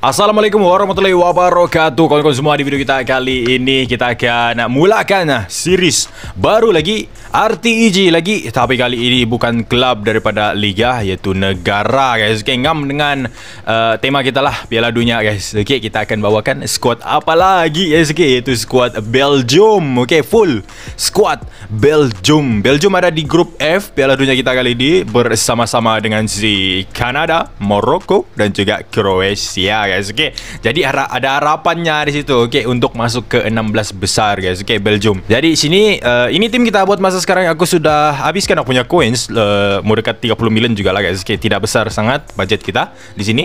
Assalamualaikum warahmatullahi wabarakatuh Kawan-kawan semua di video kita kali ini Kita akan mulakan series baru lagi RTEG lagi tapi kali ini bukan klub daripada liga iaitu negara guys. Okay, ngam dengan uh, tema kita lah Piala Dunia guys. Okey kita akan bawakan squad apa lagi guys okay, iaitu squad Belgium. Okey full squad Belgium. Belgium ada di grup F Piala Dunia kita kali ini bersama-sama dengan si Kanada, Morocco dan juga Kroasia guys. Okey. Jadi ada harapannya di situ okey untuk masuk ke 16 besar guys. Okey Belgium. Jadi sini uh, ini tim kita buat masa sekarang aku sudah habiskan aku punya coins uh, eh, mau dekat 30 million juga lah guys. okay, tidak besar sangat budget kita di sini.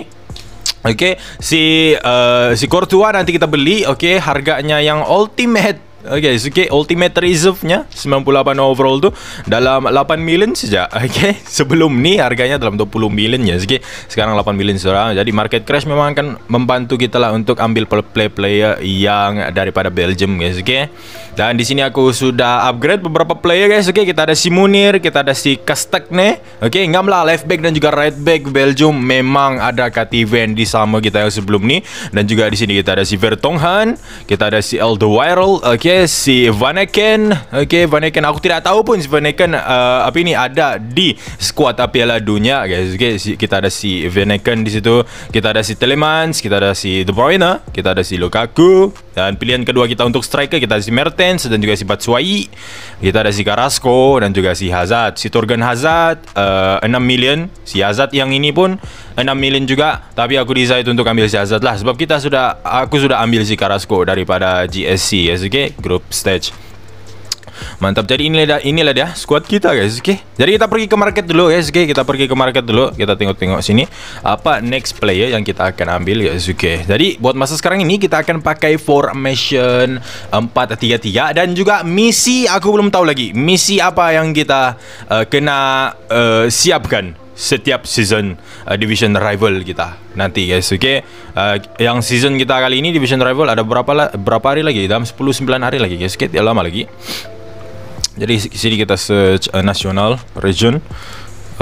Oke, okay, si uh, si Cortua nanti kita beli. Oke, okay, harganya yang ultimate Oke, so okay, ultimate reserve-nya 98 overall tu, dalam 8 million sejak Oke, okay? sebelum nih harganya dalam 20 million ya. Oke, okay? sekarang 8 million seorang, Jadi market crash memang akan membantu kita lah untuk ambil play player yang daripada Belgium guys, oke. Okay? Dan di sini aku sudah upgrade beberapa player guys. Oke, okay? kita ada si Munir, kita ada si Kastek nih. Oke, okay? lah left back dan juga right back Belgium memang ada Kativen di sama kita yang sebelum ni dan juga di sini kita ada si Vertonghen, kita ada si Eldewirel. oke. Okay? okay, si Vaneken okay, Vaneken aku tidak tahu pun si Vaneken uh, apa ini ada di skuad Piala Dunia guys okay, si, kita ada si Vaneken di situ kita ada si Telemans kita ada si De Bruyne kita ada si Lukaku dan pilihan kedua kita untuk striker kita ada si Mertens dan juga si Batshuayi kita ada si Carrasco dan juga si Hazard si Torgan Hazard uh, 6 million si Hazard yang ini pun 6 million juga tapi aku decide untuk ambil Shazad lah sebab kita sudah aku sudah ambil si Carrasco daripada GSC ya yes, okay? group stage Mantap. Jadi inilah inilah dia squad kita guys, oke. Okay? Jadi kita pergi ke market dulu guys, oke. Okay? Kita pergi ke market dulu. Kita tengok-tengok sini apa next player yang kita akan ambil guys, oke. Okay? Jadi buat masa sekarang ini kita akan pakai formation 433 dan juga misi aku belum tahu lagi. Misi apa yang kita uh, kena uh, siapkan setiap season uh, division rival kita nanti guys oke okay? uh, yang season kita kali ini division rival ada berapa la berapa hari lagi dalam 10 9 hari lagi guys kita okay? lama lagi jadi sini kita search uh, nasional region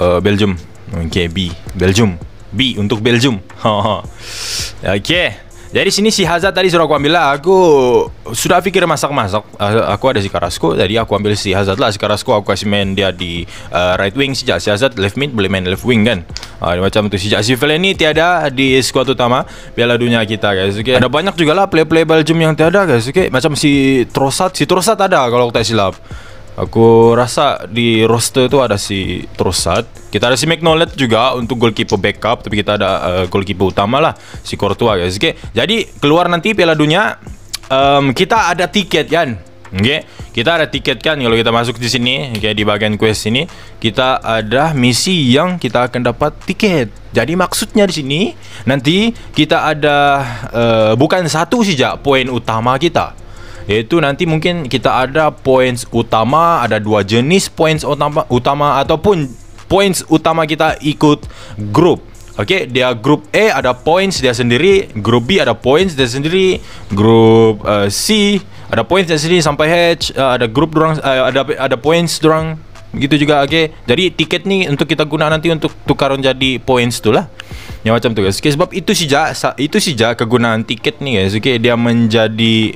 uh, Belgium oke okay, B Belgium B untuk Belgium oke okay. Dari sini si Hazard tadi suruh aku ambil lah. Aku sudah pikir masak-masak. Eh, aku ada si Karasko. jadi aku ambil si Hazard lah. Si Karasko aku kasih main dia di uh, right wing sejak si Hazard left mid boleh main left wing kan. Uh, macam itu sejak si Fellaini tiada di squad utama Piala Dunia kita guys. Okay. Ada banyak juga lah play-play Belgium yang tiada guys. Oke. Okay. Macam si Trossard. Si Trossard ada kalau tak silap. Aku rasa di roster itu ada si Trossard. Kita ada si McNollet juga untuk goalkeeper backup, tapi kita ada uh, goalkeeper utama lah, si Courtois guys. Okay. Jadi keluar nanti Piala Dunia um, kita ada tiket kan. Oke, okay. kita ada tiket kan kalau kita masuk di sini, kayak di bagian quest ini, kita ada misi yang kita akan dapat tiket. Jadi maksudnya di sini nanti kita ada uh, bukan satu saja poin utama kita yaitu nanti mungkin kita ada points utama, ada dua jenis points utama, utama ataupun points utama kita ikut grup. Oke, dia grup E ada points dia sendiri, grup B ada points dia sendiri, grup uh, C ada points dia sendiri sampai H uh, ada grup dorang uh, eh, ada ada points dorang gitu juga oke. Jadi tiket nih untuk kita guna nanti untuk tukaran jadi points itulah. Ya macam tu guys. Okay, sebab itu sih jah itu sih jah kegunaan tiket nih guys. Oke, dia menjadi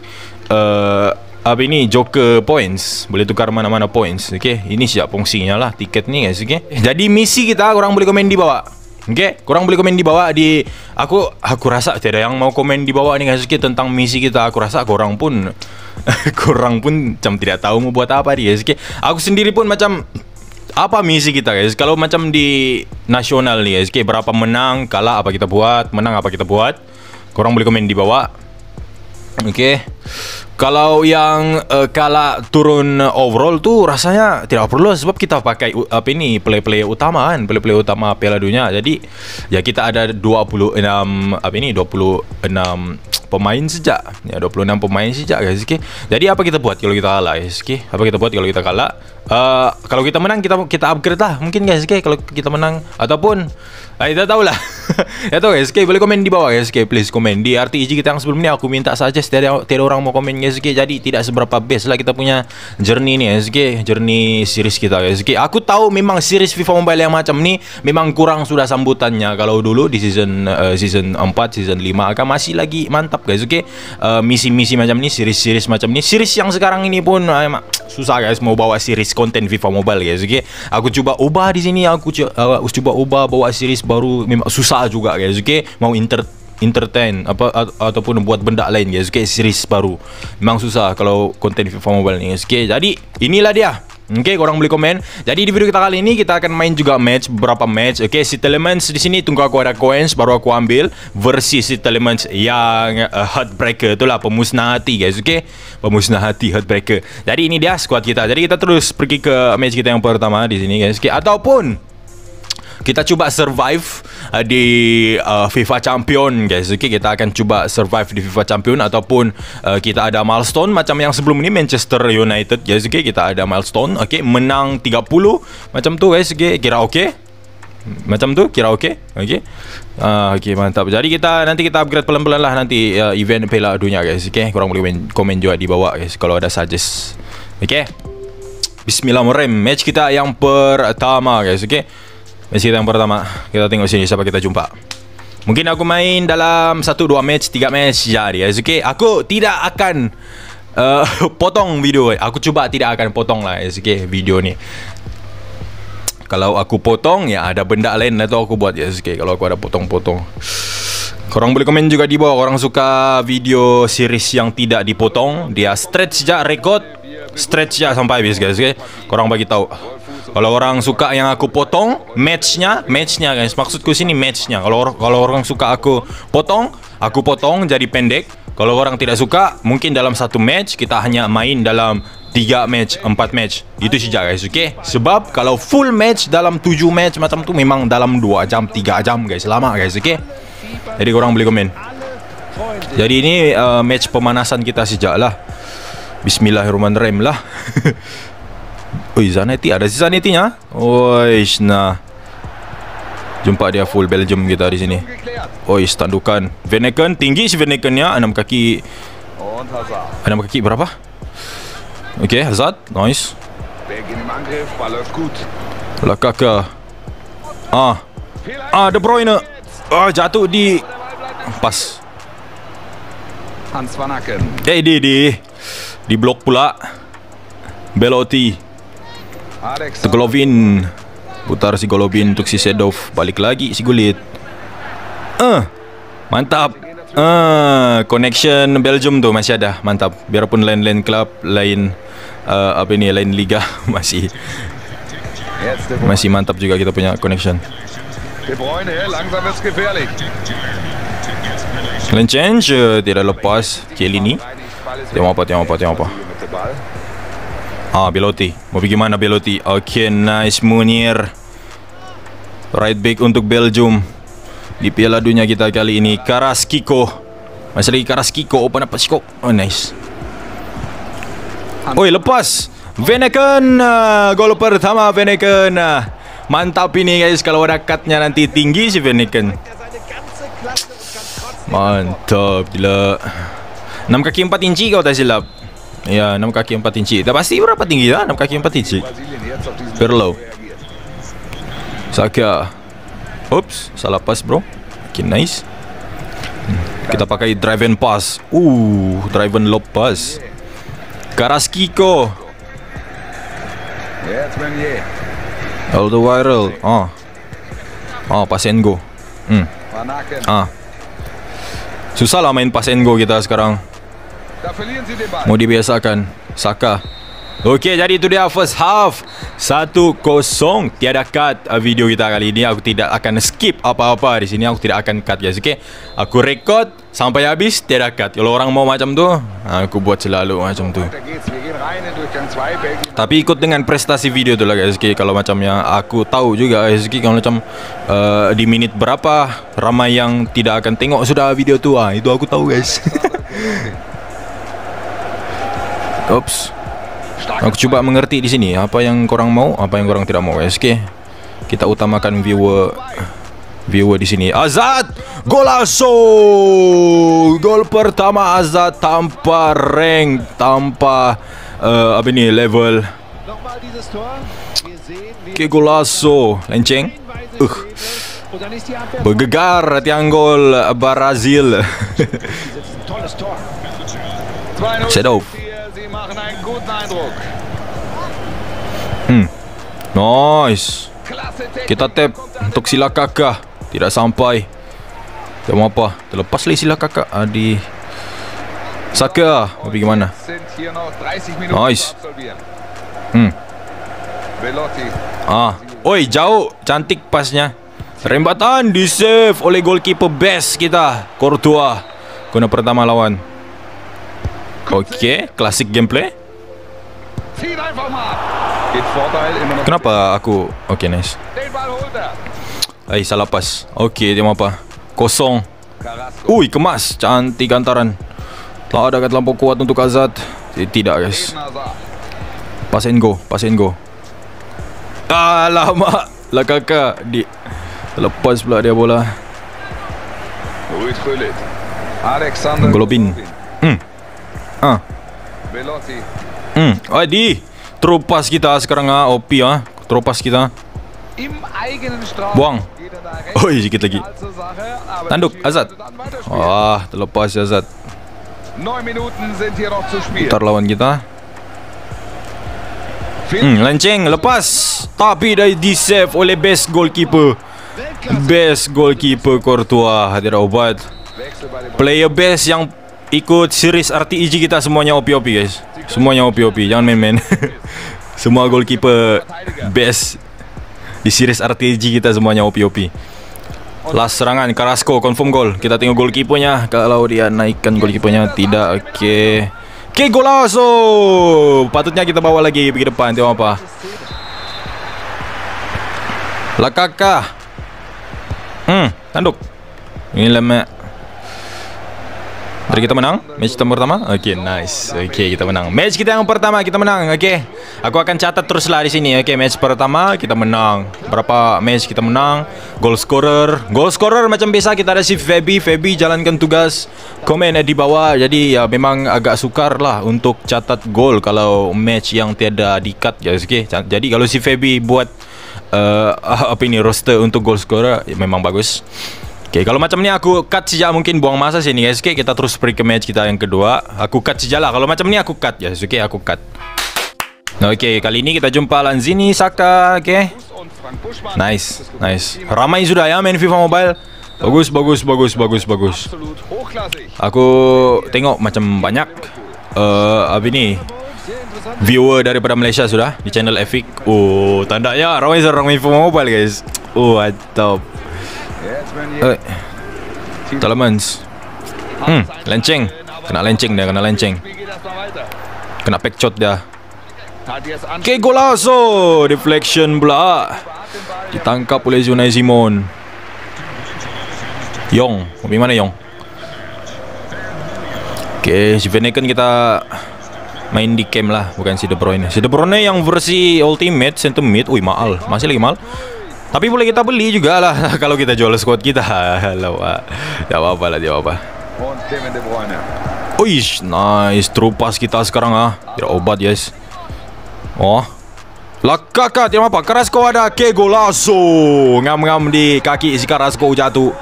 uh, apa ini Joker points boleh tukar mana-mana points okey ini siap fungsinya lah tiket ni guys okey jadi misi kita korang boleh komen di bawah okey korang boleh komen di bawah di aku aku rasa tiada yang mau komen di bawah ni guys okey tentang misi kita aku rasa korang pun korang pun macam tidak tahu mau buat apa dia, guys aku sendiri pun macam apa misi kita guys kalau macam di nasional ni guys okey berapa menang kalah apa kita buat menang apa kita buat korang boleh komen di bawah ok Kalau yang uh, kala turun overall tuh rasanya tidak perlu sebab kita pakai uh, apa ini play-play utama kan, play-play utama Piala Dunia. Jadi ya kita ada 26 apa ini 26 pemain sejak. Ya 26 pemain sejak guys, Okay? Jadi apa kita buat kalau kita kalah guys, Okay? Apa kita buat kalau kita kalah? Uh, kalau kita menang kita kita upgrade lah mungkin guys, oke? Okay? Kalau kita menang ataupun Nah, kita tahu lah. ya tahu guys, oke boleh komen di bawah guys, oke please komen di RTG kita yang sebelumnya aku minta saja setiap tiada orang mau komen SG jadi tidak seberapa best lah kita punya journey ni SG journey series kita SG aku tahu memang series FIFA Mobile yang macam ni memang kurang sudah sambutannya kalau dulu di season uh, season 4 season 5 akan masih lagi mantap guys okay uh, misi-misi macam ni series-series macam ni series yang sekarang ini pun uh, eh, emak, susah guys mau bawa series konten FIFA Mobile guys okay aku coba ubah di sini aku uh, cuba ubah bawa series baru memang susah juga guys okay mau inter entertain apa ataupun buat benda lain guys okay series baru memang susah kalau konten FIFA Mobile ni guys okay jadi inilah dia Okey, korang boleh komen Jadi di video kita kali ini Kita akan main juga match beberapa match Okey, si Settlements di sini Tunggu aku ada coins Baru aku ambil Versi si Settlements Yang uh, Heartbreaker Itulah pemusnah hati guys Okey, Pemusnah hati Heartbreaker Jadi ini dia squad kita Jadi kita terus pergi ke match kita yang pertama Di sini guys Okey, ataupun kita cuba survive uh, di uh, FIFA Champion guys okay, kita akan cuba survive di FIFA Champion ataupun uh, kita ada milestone macam yang sebelum ini Manchester United guys okay, kita ada milestone okay, menang 30 macam tu guys okay, kira okey macam tu kira okey okey uh, okey mantap jadi kita nanti kita upgrade pelan-pelan lah nanti uh, event Piala Dunia guys Okay, korang boleh komen komen juga di bawah guys kalau ada suggest okey Bismillahirrahmanirrahim Match kita yang pertama guys Okay Match yang pertama Kita tengok sini siapa kita jumpa Mungkin aku main dalam 1-2 match 3 match Jadi it's okay Aku tidak akan uh, Potong video Aku cuba tidak akan potong lah It's okay video ni Kalau aku potong Ya ada benda lain Itu aku buat It's okay Kalau aku ada potong-potong Korang boleh komen juga di bawah Korang suka video series yang tidak dipotong Dia stretch sejak record Stretch sejak sampai habis guys okay? Korang bagi tahu kalau orang suka yang aku potong, matchnya, matchnya guys. Maksudku sini matchnya. Kalau kalau orang suka aku potong, aku potong jadi pendek. Kalau orang tidak suka, mungkin dalam satu match kita hanya main dalam tiga match, empat match. Itu saja guys, oke? Okay? Sebab kalau full match dalam tujuh match macam tu memang dalam dua jam, tiga jam guys. Lama guys, oke? Okay? Jadi orang beli komen. Jadi ini uh, match pemanasan kita sejak lah. Bismillahirrahmanirrahim lah. Ui, Zanetti ada si Zanetti nya. Oish, nah. Jumpa dia full Belgium kita di sini. Oi, standukan, Veneken tinggi si Veneken nya, enam kaki. Enam kaki berapa? Okey, Hazard, nice. Lah kaka. Ah. Ah, De Bruyne. Ah, jatuh di pas. Hans vanaken. Eh, Hey, di di. Di blok pula. Belotti. Golovin Putar si Golovin untuk si Sedov Balik lagi si Gulit uh, Mantap uh, Connection Belgium tuh masih ada Mantap Biarpun lain-lain klub Lain uh, Apa ini Lain liga Masih Masih mantap juga kita punya connection De change langsam tidak lepas Chiellini Tengok apa, tengok apa, tengok apa Ah, Belotti. Mau pergi mana Belotti? Oke, okay, nice Munir. Right back untuk Belgium. Di Piala Dunia kita kali ini Karaskiko, Kiko. Masih lagi Karas Kiko open apa Kiko. Oh, nice. Oi, lepas. Veneken uh, gol pertama Veneken. Ah, mantap ini guys kalau ada cutnya nanti tinggi si Veneken. Mantap gila. 6 kaki 4 inci kau tak silap. Ya 6 kaki 4 inci Dah pasti berapa tinggi lah 6 kaki 4 inci Perlo Saka Oops Salah pas bro Okay nice hmm, Kita pakai drive and pass Uh Drive and lob pass Karaskiko Aldo Viral Oh ah. Oh ah, pass and go hmm. Ah Susah lah main pass and go kita sekarang Mau dibiasakan. Saka. Okey, jadi itu dia first half. 1-0 tiada cut uh, video kita kali ini. Aku tidak akan skip apa-apa di sini. Aku tidak akan cut guys, okey? Aku record sampai habis tiada cut. Kalau orang mau macam tu, aku buat selalu macam tu. Eh. Tapi ikut dengan prestasi video tu lah guys, okey? Kalau macam yang aku tahu juga guys, okey? Kalau macam uh, di minit berapa ramai yang tidak akan tengok sudah video tu ah. Itu aku tahu guys. Oops. Aku cuba mengerti di sini apa yang korang mau, apa yang korang tidak mau. Eh, SK. Kita utamakan viewer viewer di sini. Azad golaso. Gol pertama Azad tanpa rank, tanpa uh, apa ni level. Ke golaso, lenceng. Uh. Bergegar tiang gol Brazil. Shadow. Nice. Kita tap untuk sila kakak. Tidak sampai. Tak mau apa. Terlepas lagi sila kakak. Adi. Ah, Saka. Mau gimana? Nice. Hmm. Ah. Oi, jauh. Cantik pasnya. Rembatan di save oleh goalkeeper best kita. Courtois. Guna pertama lawan. Oke, klasik gameplay. Kenapa aku Okay, nice. Ay er. salah pas. Okay, dia apa? Kosong. Ui, kemas. Cantik gantaran. Tak ada kat lampau kuat untuk Azad. Eh, tidak, guys. Pass and go. Pass and go. Alamak. Lah kakak. Di... Lepas pula dia bola. Golobin. Hmm. Ha. Hmm. Oh, di. Tropas kita sekarang ah, OP ah. Tropas kita. Buang. Oi, sikit lagi. Tanduk Azad. Wah, terlepas Azad. Putar lawan kita. Hmm, lenceng lepas. Tapi dari di save oleh best goalkeeper. Best goalkeeper Courtois hadir obat. Player best yang ikut series RTEG kita semuanya OP-OP guys. Semuanya OP-OP Jangan main-main Semua goalkeeper Best Di series RTG kita semuanya OP-OP Last serangan Carrasco confirm gol Kita tengok goalkeepernya Kalau dia naikkan goalkeepernya Tidak oke Okay Okay golazo Patutnya kita bawa lagi Pergi depan Tengok apa Lakaka Hmm Tanduk Ini lemak Jadi kita menang Match kita pertama Okay nice Okay kita menang Match kita yang pertama Kita menang Okay Aku akan catat teruslah di sini Okay match pertama Kita menang Berapa match kita menang Goal scorer Goal scorer macam biasa Kita ada si Feby. Feby jalankan tugas Comment di bawah Jadi ya memang agak sukar lah Untuk catat goal Kalau match yang tiada di cut ya, Okay Jadi kalau si Feby buat eh, Apa ini roster untuk goal scorer ya, Memang bagus Oke, kalau macam ini aku cut saja mungkin buang masa sih ini guys. Oke, kita terus pergi ke match kita yang kedua. Aku cut sejak lah. Kalau macam ini aku cut ya, Oke, aku cut. Oke, kali ini kita jumpa Lanzini, Saka, oke. Okay. Nice, nice. Ramai sudah ya main FIFA Mobile. Bagus, bagus, bagus, bagus, bagus. Aku tengok macam banyak uh, apa ini viewer daripada Malaysia sudah di channel Efik. Oh, tandanya ramai orang main FIFA Mobile guys. Oh, atau Oi. Telemans. Hmm, lenceng. Kena lenceng dia, kena lenceng. Kena back shot dia. Okay, golazo. Deflection pula. Ditangkap oleh Zunai Simon. Yong, di mana Yong? Oke, okay, si Veneken kita main di camp lah, bukan si De Bruyne. Si De Bruyne yang versi ultimate, center wih maal, masih lagi maal. Tapi boleh kita beli juga lah kalau kita jual squad kita. Halo, tidak apa-apa lah, tidak apa. Oish, nice terupas kita sekarang ah. Tidak obat guys. Oh, lah kah? tiap apa Karasko ada ke golazo Ngam-ngam di kaki si Karasko jatuh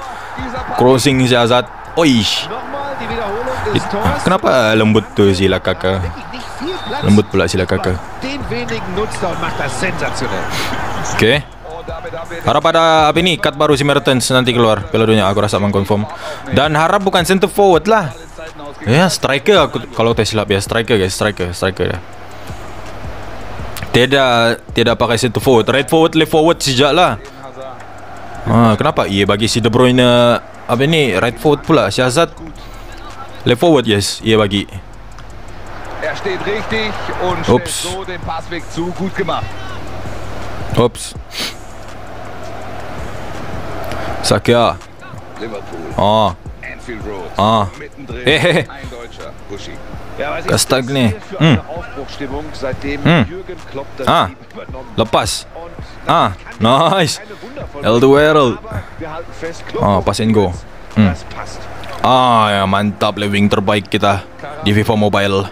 Crossing si Azad Oish Kenapa lembut tu si Lakaka Lembut pula si Lakaka Okay Harap ada apa ini cut baru si Mertens nanti keluar Piala Dunia aku rasa mengkonfirm Dan harap bukan center forward lah Ya yeah, striker aku kalau tak silap ya yeah, striker guys striker striker dia tidak tidak pakai center forward right forward left forward sejak lah ah, kenapa iya yeah, bagi si De Bruyne apa ini right forward pula si Hazard left forward yes iya yeah, bagi Oops. Er Oops. Sag ja. Oh. Oh. Mittendrin. Hey. Ein Ja, was das ist das hm. Aufbruchstimmung, seitdem hm. Jürgen Klopp das ah. übernommen hat? Lopas. Ah, nice. El Duero. Oh, pass and go. Hm. Ah, ja, mantap. Living terbaik kita di FIFA Mobile.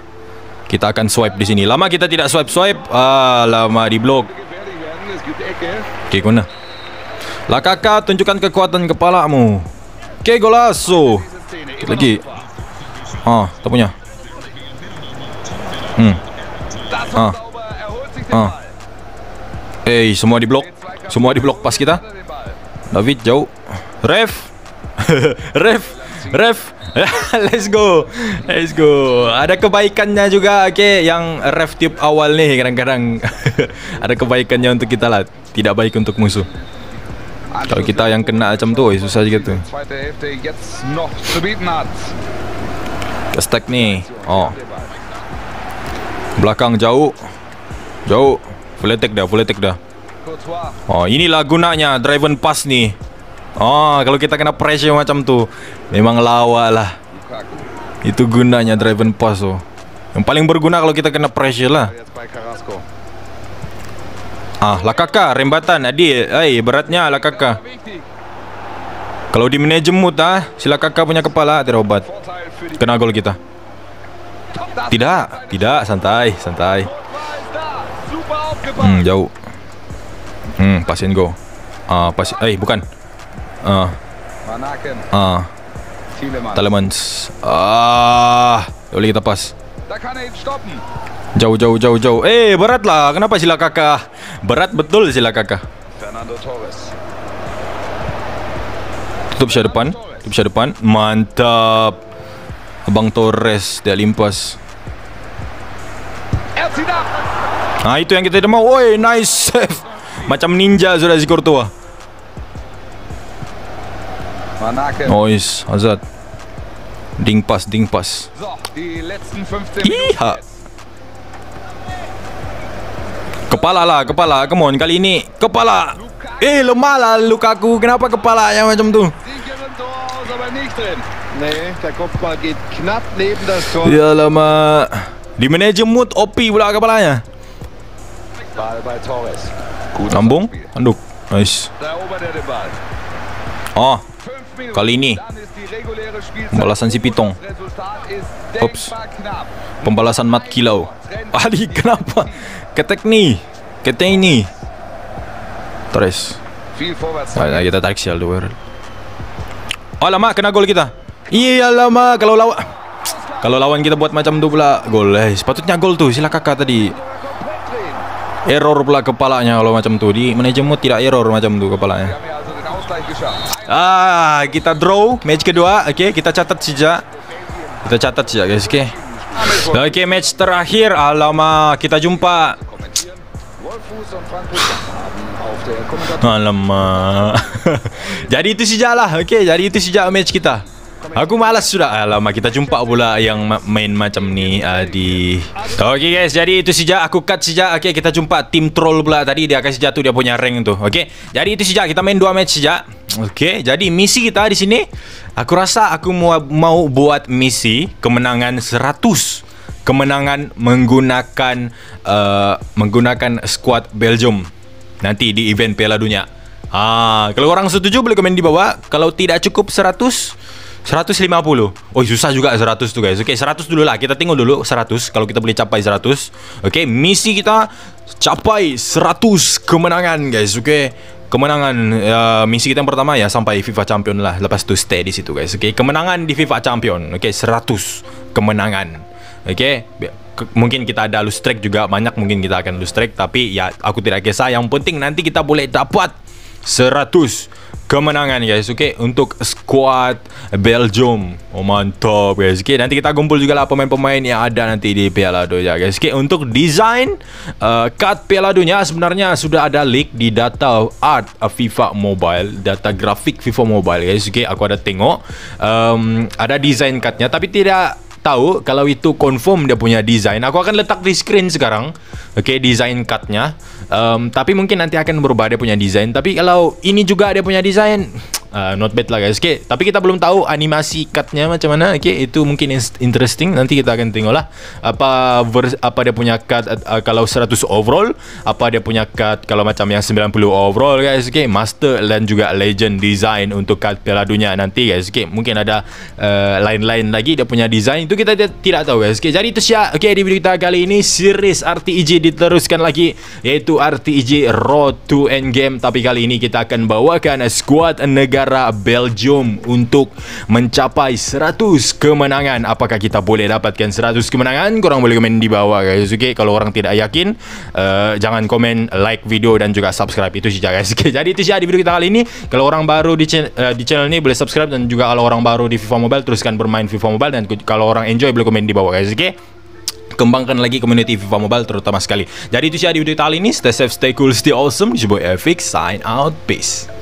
Kita akan swipe di sini. Lama kita tidak swipe-swipe. Ah, lama di blok. Okay, guna. Lakaka tunjukkan kekuatan kepalamu. Oke, okay, golazo. Lagi. Ah, tak punya. Hmm. Ah. Ah. Eh, hey, semua diblok. Semua diblok pas kita. David jauh. Ref. Ref. Ref. Let's go. Let's go. Ada kebaikannya juga. Oke, okay, yang ref tip awal nih kadang-kadang ada kebaikannya untuk kita lah. Tidak baik untuk musuh. Kalau kita yang kena macam tu, eh, susah juga tu. Kita stack ni. Oh. Belakang jauh. Jauh. Full attack dah, full attack dah. Oh, inilah gunanya driven pass ni. Oh, kalau kita kena pressure macam tu, memang lawalah. lah. Itu gunanya driven pass tu. Yang paling berguna kalau kita kena pressure lah. Ah, lah kakak, rembatan tadi. Hai, beratnya lah kakak. Kalau di mana ah, sila kakak punya kepala terobat. Kena gol kita. Tidak, tidak, santai, santai. Hmm, jauh. Hmm, pasien go. Ah, uh, pas eh bukan. Ah. Uh, ah. Uh, Telemans. Ah, boleh kita pas. Er jauh, jauh, jauh, jauh. Eh, berat lah. Kenapa sila kakak? Berat betul sila kakak. Tutup sya depan. Tutup sya depan. Mantap. Abang Torres dia limpas. Nah, itu yang kita demam. Woi, nice save. Macam ninja sudah si Kurtua. Nice, Azad. Ding pass, ding pass. Iha. Kepala lah, kepala. Come on, kali ini kepala. Eh, lemah lah Lukaku. Kenapa kepala yang macam tu? Ya lama. Di manager mood OP pula kepalanya. Nambung. Anduk. Nice. Oh. Kali ini Pembalasan si Pitong Ups Pembalasan Mat Kilau Ali kenapa Ketek ni Ketek ini Terus nah, nah, kita tarik sial dua Alamak kena gol kita Iya lama kalau lawan kalau lawan kita buat macam itu pula gol. Eh, sepatutnya gol tuh sila kakak tadi. Error pula kepalanya kalau macam tuh di manajemen tidak error macam tu kepalanya. Ah, kita draw match kedua. Oke, okay, kita catat saja. Kita catat saja guys, oke. Okay. Oke, okay, match terakhir. Alama kita jumpa. Alama. jadi itu saja Oke, Oke, jadi itu saja match kita. Aku malas sudah Alamak kita jumpa pula yang main macam ni uh, di Okay guys jadi itu saja aku cut saja Okay kita jumpa tim troll pula tadi dia akan jatuh dia punya rank tu Okay jadi itu saja kita main dua match saja Okey, jadi misi kita di sini aku rasa aku mau mau buat misi kemenangan 100 kemenangan menggunakan uh, menggunakan squad Belgium nanti di event Piala Dunia. Ah, kalau orang setuju boleh komen di bawah. Kalau tidak cukup 100 150. Oh, susah juga 100 tuh guys. Oke, okay, 100 dulu lah. Kita tengok dulu 100 kalau kita boleh capai 100. Oke, okay, misi kita capai 100 kemenangan guys. Oke. Okay? kemenangan uh, misi kita yang pertama ya sampai FIFA Champion lah lepas tu stay di situ guys okay kemenangan di FIFA Champion okay 100 kemenangan okay mungkin kita ada lose track juga banyak mungkin kita akan lose track tapi ya aku tidak kisah yang penting nanti kita boleh dapat 100 kemenangan guys okey untuk squad Belgium oh mantap guys okey nanti kita kumpul juga lah pemain-pemain yang ada nanti di Piala Dunia guys okey untuk design uh, card Piala Dunia sebenarnya sudah ada leak di data art FIFA Mobile data grafik FIFA Mobile guys okey aku ada tengok um, ada design cardnya tapi tidak tahu kalau itu confirm dia punya desain. Aku akan letak di screen sekarang. Oke, okay, desain cutnya. Um, tapi mungkin nanti akan berubah dia punya desain. Tapi kalau ini juga dia punya desain, uh, not bad lah guys. okay, tapi kita belum tahu animasi cutnya macam mana. okay, itu mungkin interesting. Nanti kita akan tengok lah apa vers apa dia punya cut uh, kalau 100 overall, apa dia punya cut kalau macam yang 90 overall guys. okay, master dan juga legend design untuk cut Piala Dunia nanti guys. okay, mungkin ada lain eh, lain-lain lagi dia punya design itu kita tidak tahu guys. okay, jadi itu syak. Oke, okay, di video kita kali ini series RTEG diteruskan lagi yaitu RTEG Road to Endgame tapi kali ini kita akan bawakan squad negara negara Belgium untuk mencapai 100 kemenangan. Apakah kita boleh dapatkan 100 kemenangan? Korang boleh komen di bawah guys. Okey, kalau orang tidak yakin, uh, jangan komen, like video dan juga subscribe itu saja guys. Oke, jadi itu saja di video kita kali ini. Kalau orang baru di channel, uh, di channel ini boleh subscribe dan juga kalau orang baru di FIFA Mobile teruskan bermain FIFA Mobile dan kalau orang enjoy boleh komen di bawah guys. Okey kembangkan lagi community FIFA Mobile terutama sekali. Jadi itu saja di video kali ini. Stay safe, stay cool, stay awesome. It's your Sign out. Peace.